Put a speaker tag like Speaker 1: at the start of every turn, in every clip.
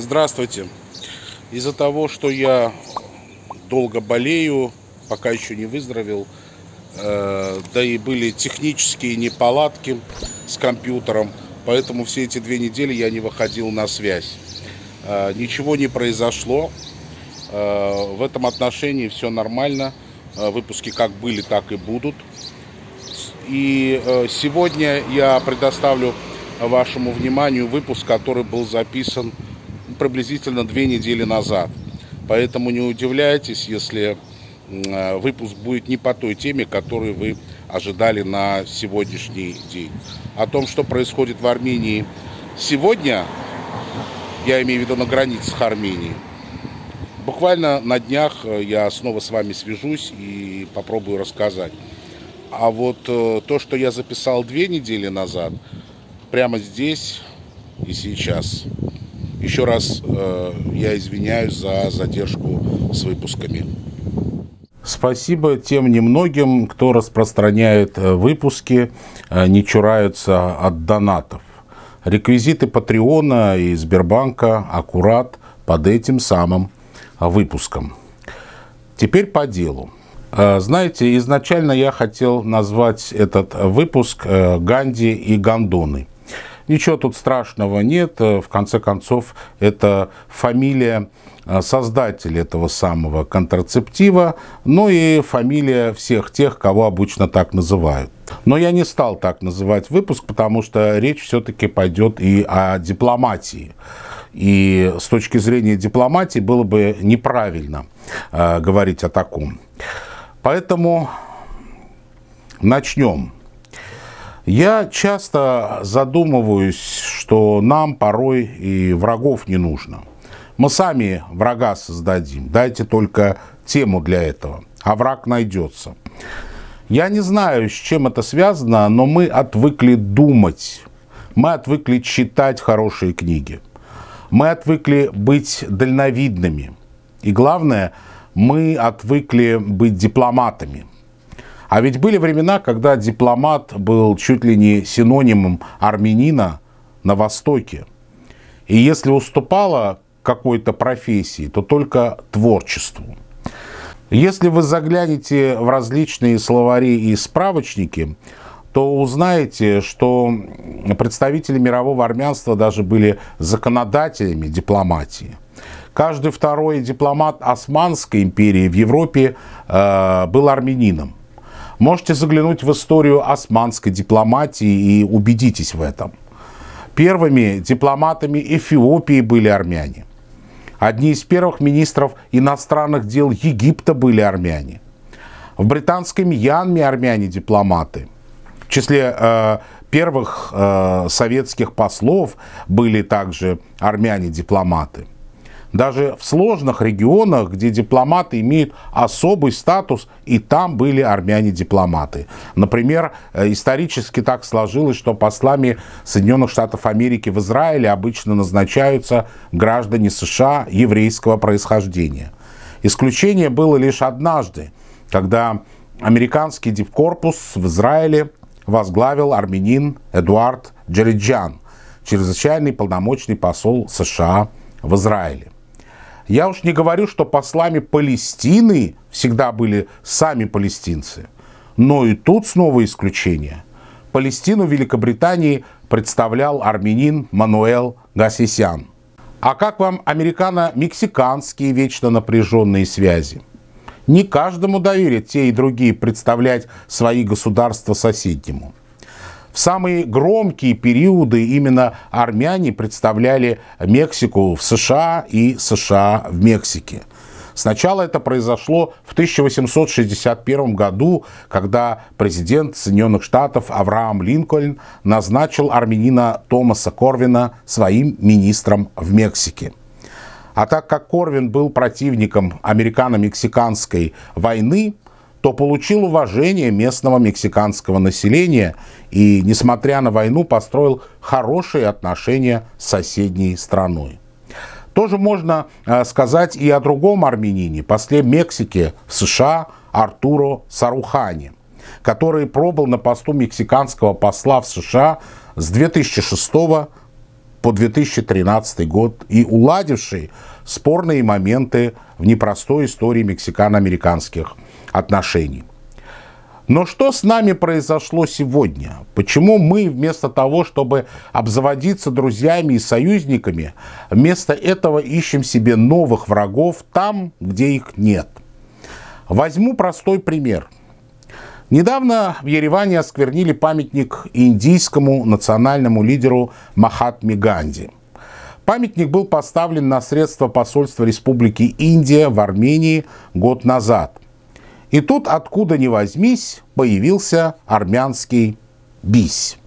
Speaker 1: Здравствуйте. Из-за того, что я долго болею, пока еще не выздоровел, э, да и были технические неполадки с компьютером, поэтому все эти две недели я не выходил на связь. Э, ничего не произошло. Э, в этом отношении все нормально. Э, выпуски как были, так и будут. И э, сегодня я предоставлю вашему вниманию выпуск, который был записан приблизительно две недели назад. Поэтому не удивляйтесь, если э, выпуск будет не по той теме, которую вы ожидали на сегодняшний день. О том, что происходит в Армении сегодня, я имею в виду на границах Армении, буквально на днях э, я снова с вами свяжусь и попробую рассказать. А вот э, то, что я записал две недели назад, прямо здесь и сейчас. Еще раз э, я извиняюсь за задержку с выпусками. Спасибо тем немногим, кто распространяет э, выпуски, э, не чураются от донатов. Реквизиты Патреона и Сбербанка аккурат под этим самым выпуском. Теперь по делу. Э, знаете, изначально я хотел назвать этот выпуск «Ганди и Гандоны. Ничего тут страшного нет. Э, в конце концов, это фамилия э, создателя этого самого контрацептива, ну и фамилия всех тех, кого обычно так называют. Но я не стал так называть выпуск, потому что речь все-таки пойдет и о дипломатии. И с точки зрения дипломатии было бы неправильно э, говорить о таком. Поэтому начнем. Я часто задумываюсь, что нам порой и врагов не нужно. Мы сами врага создадим. Дайте только тему для этого. А враг найдется. Я не знаю, с чем это связано, но мы отвыкли думать. Мы отвыкли читать хорошие книги. Мы отвыкли быть дальновидными. И главное, мы отвыкли быть дипломатами. А ведь были времена, когда дипломат был чуть ли не синонимом армянина на Востоке. И если уступала какой-то профессии, то только творчеству. Если вы заглянете в различные словари и справочники, то узнаете, что представители мирового армянства даже были законодателями дипломатии. Каждый второй дипломат Османской империи в Европе э, был армянином. Можете заглянуть в историю османской дипломатии и убедитесь в этом. Первыми дипломатами Эфиопии были армяне. Одни из первых министров иностранных дел Египта были армяне. В британском Янме армяне дипломаты. В числе э, первых э, советских послов были также армяне-дипломаты. Даже в сложных регионах, где дипломаты имеют особый статус, и там были армяне-дипломаты. Например, э, исторически так сложилось, что послами Соединенных Штатов Америки в Израиле обычно назначаются граждане США еврейского происхождения. Исключение было лишь однажды, когда американский дипкорпус в Израиле возглавил армянин Эдуард Джериджан, чрезвычайный полномочный посол США в Израиле. Я уж не говорю, что послами Палестины всегда были сами палестинцы. Но и тут снова исключение. Палестину Великобритании представлял армянин Мануэл Гасисян. А как вам американо-мексиканские вечно напряженные связи? Не каждому доверят те и другие представлять свои государства соседнему самые громкие периоды именно армяне представляли Мексику в США и США в Мексике. Сначала это произошло в 1861 году, когда президент Соединенных Штатов Авраам Линкольн назначил армянина Томаса Корвина своим министром в Мексике. А так как Корвин был противником американо-мексиканской войны, то получил уважение местного мексиканского населения и, несмотря на войну, построил хорошие отношения с соседней страной. Тоже можно э, сказать и о другом армянине, после Мексики в США Артуро Сарухане, который пробыл на посту мексиканского посла в США с 2006 по 2013 год и уладивший спорные моменты в непростой истории мексикано-американских отношений отношений. Но что с нами произошло сегодня? Почему мы вместо того, чтобы обзаводиться друзьями и союзниками, вместо этого ищем себе новых врагов там, где их нет? Возьму простой пример. Недавно в Ереване осквернили памятник индийскому национальному лидеру Махатме Ганди. Памятник был поставлен на средства посольства Республики Индия в Армении год назад – и тут, откуда ни возьмись, появился армянский бись.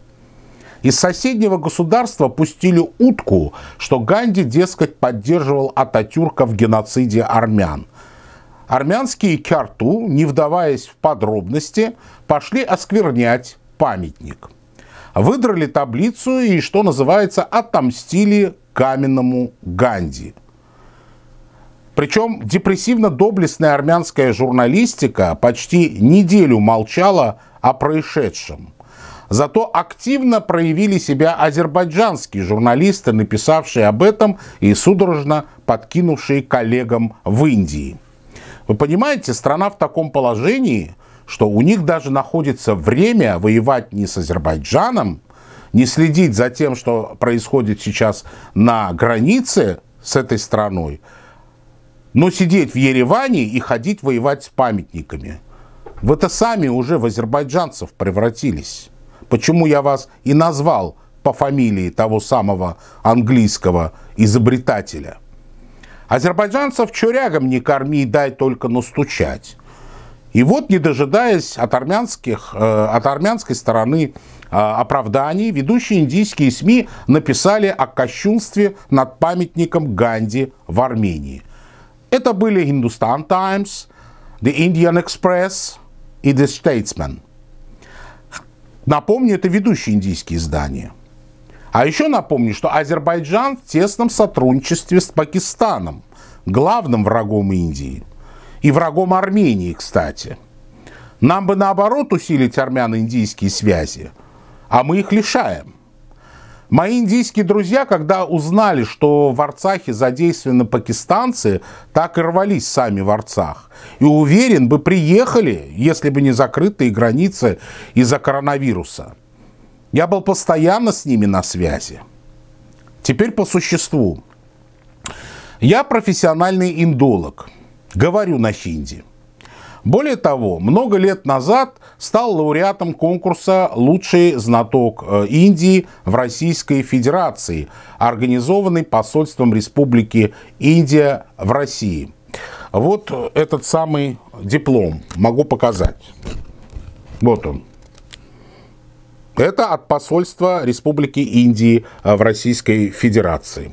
Speaker 1: Из соседнего государства пустили утку, что Ганди, дескать, поддерживал Ататюрка в геноциде армян. Армянские кярту, не вдаваясь в подробности, пошли осквернять памятник. Выдрали таблицу и, что называется, отомстили каменному Ганди – причем депрессивно-доблестная армянская журналистика почти неделю молчала о происшедшем. Зато активно проявили себя азербайджанские журналисты, написавшие об этом и судорожно подкинувшие коллегам в Индии. Вы понимаете, страна в таком положении, что у них даже находится время воевать не с Азербайджаном, не следить за тем, что происходит сейчас на границе с этой страной, но сидеть в Ереване и ходить воевать с памятниками. Вы это сами уже в азербайджанцев превратились. Почему я вас и назвал по фамилии того самого английского изобретателя. Азербайджанцев чурягом не корми, дай только настучать. И вот, не дожидаясь от, армянских, э, от армянской стороны э, оправданий, ведущие индийские СМИ написали о кощунстве над памятником Ганди в Армении. Это были Hindustan Times, The Indian Express и The Statesman. Напомню, это ведущие индийские издания. А еще напомню, что Азербайджан в тесном сотрудничестве с Пакистаном, главным врагом Индии. И врагом Армении, кстати. Нам бы наоборот усилить армяно-индийские связи, а мы их лишаем. Мои индийские друзья, когда узнали, что в Арцахе задействованы пакистанцы, так и рвались сами в Арцах. И уверен, бы приехали, если бы не закрытые границы из-за коронавируса. Я был постоянно с ними на связи. Теперь по существу. Я профессиональный индолог. Говорю на хинди. Более того, много лет назад стал лауреатом конкурса «Лучший знаток э, Индии в Российской Федерации», организованный посольством Республики Индия в России. Вот этот самый диплом могу показать. Вот он. Это от посольства Республики Индии э, в Российской Федерации.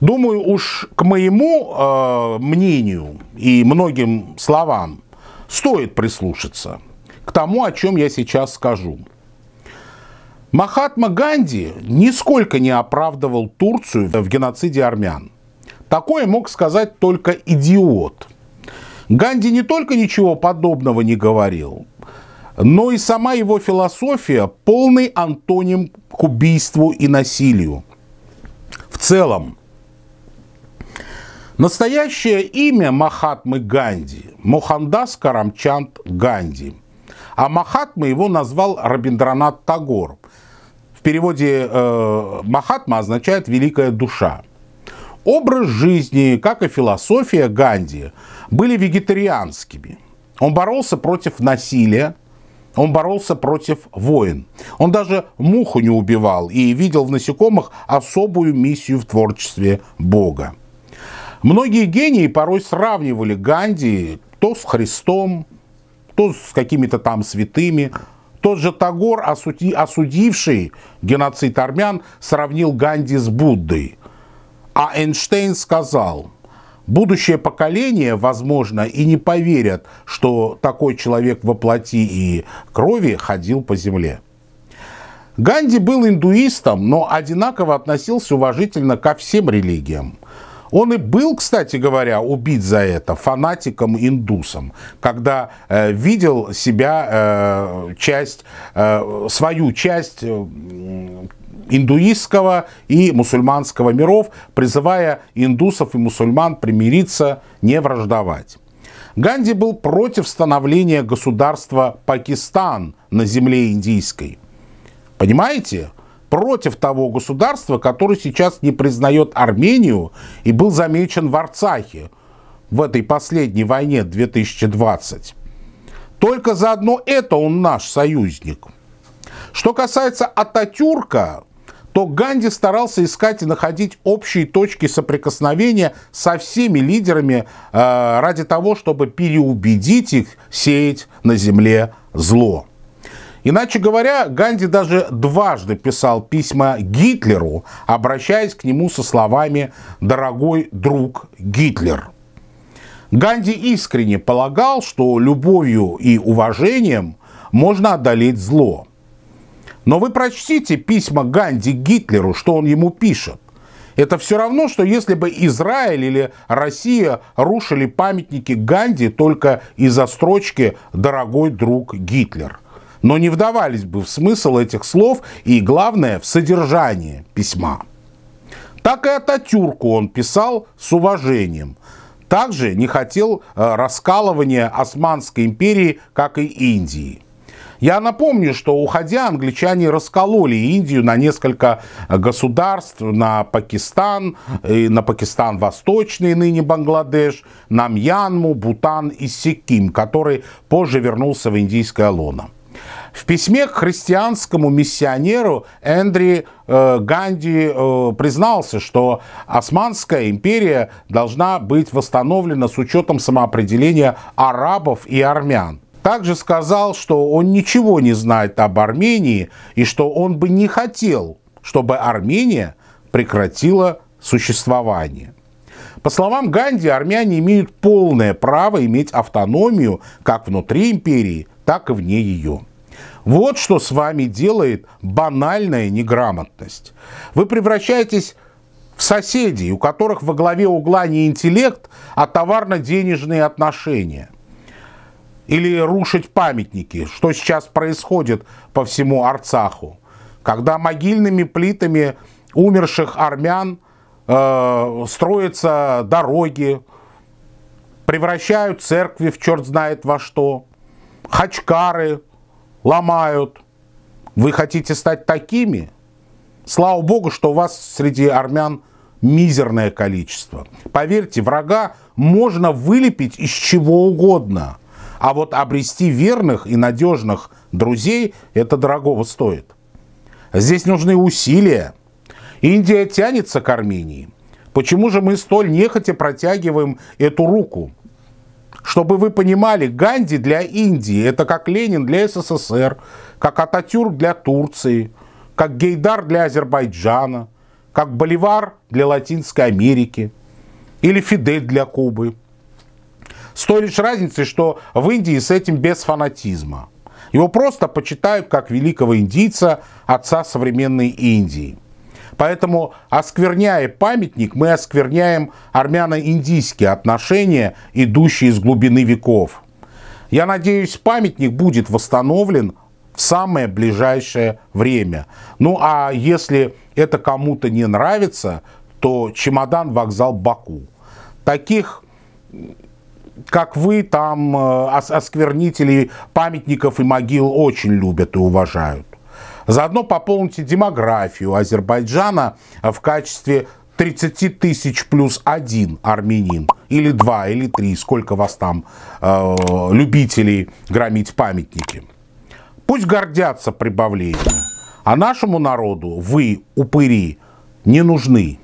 Speaker 1: Думаю, уж к моему э, мнению и многим словам стоит прислушаться к тому, о чем я сейчас скажу. Махатма Ганди нисколько не оправдывал Турцию в геноциде армян. Такое мог сказать только идиот. Ганди не только ничего подобного не говорил, но и сама его философия полный антоним к убийству и насилию. В целом, Настоящее имя Махатмы Ганди – Мохандас Карамчанд Ганди. А Махатма его назвал Рабиндранат Тагор. В переводе э, Махатма означает «великая душа». Образ жизни, как и философия Ганди, были вегетарианскими. Он боролся против насилия, он боролся против войн. Он даже муху не убивал и видел в насекомых особую миссию в творчестве Бога. Многие гении порой сравнивали Ганди то с Христом, то с какими-то там святыми. Тот же Тагор, осуди, осудивший геноцид армян, сравнил Ганди с Буддой. А Эйнштейн сказал, будущее поколение, возможно, и не поверят, что такой человек во плоти и крови ходил по земле. Ганди был индуистом, но одинаково относился уважительно ко всем религиям. Он и был, кстати говоря, убит за это фанатиком-индусом, когда э, видел себя э, часть, э, свою часть э, индуистского и мусульманского миров, призывая индусов и мусульман примириться, не враждовать. Ганди был против становления государства Пакистан на земле индийской. Понимаете? против того государства, которое сейчас не признает Армению и был замечен в Арцахе в этой последней войне 2020. Только заодно это он наш союзник. Что касается Ататюрка, то Ганди старался искать и находить общие точки соприкосновения со всеми лидерами э, ради того, чтобы переубедить их сеять на земле зло. Иначе говоря, Ганди даже дважды писал письма Гитлеру, обращаясь к нему со словами «Дорогой друг Гитлер». Ганди искренне полагал, что любовью и уважением можно одолеть зло. Но вы прочтите письма Ганди Гитлеру, что он ему пишет. Это все равно, что если бы Израиль или Россия рушили памятники Ганди только из-за строчки «Дорогой друг Гитлер» но не вдавались бы в смысл этих слов и, главное, в содержание письма. Так и Ататюрку он писал с уважением. Также не хотел э, раскалывания Османской империи, как и Индии. Я напомню, что уходя, англичане раскололи Индию на несколько э, государств, на Пакистан, э, на Пакистан Восточный, ныне Бангладеш, на Мьянму, Бутан и Секим, который позже вернулся в индийское лоно. В письме к христианскому миссионеру Эндри э, Ганди э, признался, что Османская империя должна быть восстановлена с учетом самоопределения арабов и армян также сказал, что он ничего не знает об Армении и что он бы не хотел, чтобы Армения прекратила существование. По словам Ганди, армяне имеют полное право иметь автономию как внутри империи, так и вне ее. Вот что с вами делает банальная неграмотность. Вы превращаетесь в соседей, у которых во главе угла не интеллект, а товарно-денежные отношения. Или рушить памятники, что сейчас происходит по всему Арцаху, когда могильными плитами умерших армян э, строятся дороги, превращают церкви в черт знает во что, хачкары – ломают. Вы хотите стать такими? Слава богу, что у вас среди армян мизерное количество. Поверьте, врага можно вылепить из чего угодно. А вот обрести верных и надежных друзей – это дорогого стоит. Здесь нужны усилия. Индия тянется к Армении. Почему же мы столь нехотя протягиваем эту руку? Чтобы вы понимали, Ганди для Индии, это как Ленин для СССР, как Ататюрк для Турции, как Гейдар для Азербайджана, как Боливар для Латинской Америки или Фидель для Кубы. С той лишь разницей, что в Индии с этим без фанатизма. Его просто почитают как великого индийца, отца современной Индии. Поэтому, оскверняя памятник, мы оскверняем армяно-индийские отношения, идущие из глубины веков. Я надеюсь, памятник будет восстановлен в самое ближайшее время. Ну а если это кому-то не нравится, то чемодан вокзал Баку. Таких как вы, там э, осквернителей памятников и могил очень любят и уважают. Заодно пополните демографию Азербайджана а, в качестве 30 тысяч плюс один армянин, или два, или три, сколько вас там э, любителей громить памятники. Пусть гордятся прибавлением, а нашему народу вы, упыри, не нужны.